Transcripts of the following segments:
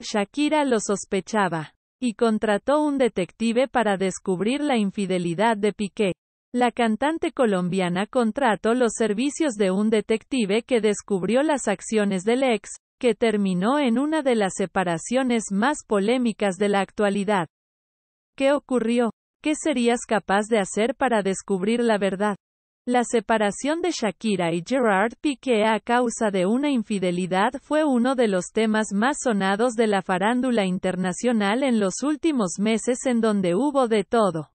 Shakira lo sospechaba. Y contrató un detective para descubrir la infidelidad de Piqué. La cantante colombiana contrató los servicios de un detective que descubrió las acciones del ex, que terminó en una de las separaciones más polémicas de la actualidad. ¿Qué ocurrió? ¿Qué serías capaz de hacer para descubrir la verdad? La separación de Shakira y Gerard Piqué a causa de una infidelidad fue uno de los temas más sonados de la farándula internacional en los últimos meses en donde hubo de todo.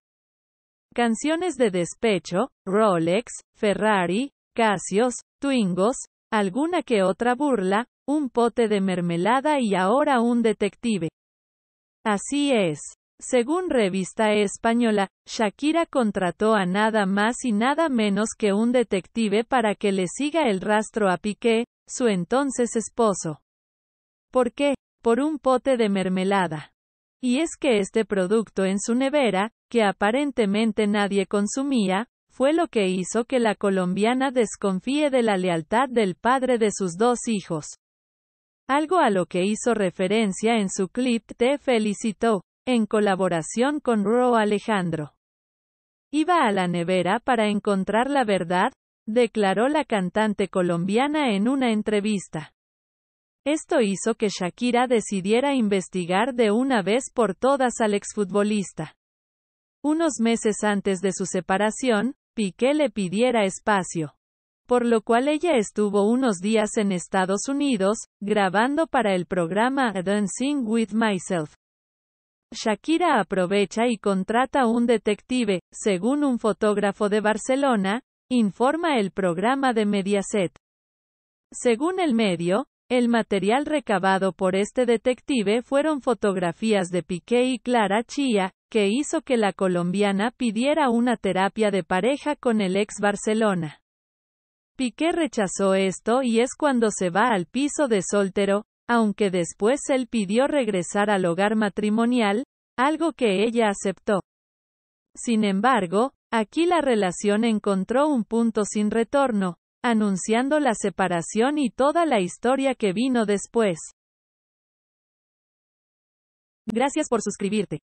Canciones de despecho, Rolex, Ferrari, Casios, Twingos, alguna que otra burla, un pote de mermelada y ahora un detective. Así es. Según Revista Española, Shakira contrató a nada más y nada menos que un detective para que le siga el rastro a Piqué, su entonces esposo. ¿Por qué? Por un pote de mermelada. Y es que este producto en su nevera, que aparentemente nadie consumía, fue lo que hizo que la colombiana desconfíe de la lealtad del padre de sus dos hijos. Algo a lo que hizo referencia en su clip Te felicitó en colaboración con Ro Alejandro. Iba a la nevera para encontrar la verdad, declaró la cantante colombiana en una entrevista. Esto hizo que Shakira decidiera investigar de una vez por todas al exfutbolista. Unos meses antes de su separación, Piqué le pidiera espacio. Por lo cual ella estuvo unos días en Estados Unidos, grabando para el programa Dancing with Myself. Shakira aprovecha y contrata un detective, según un fotógrafo de Barcelona, informa el programa de Mediaset. Según el medio, el material recabado por este detective fueron fotografías de Piqué y Clara Chía, que hizo que la colombiana pidiera una terapia de pareja con el ex Barcelona. Piqué rechazó esto y es cuando se va al piso de soltero, aunque después él pidió regresar al hogar matrimonial, algo que ella aceptó. Sin embargo, aquí la relación encontró un punto sin retorno, anunciando la separación y toda la historia que vino después. Gracias por suscribirte.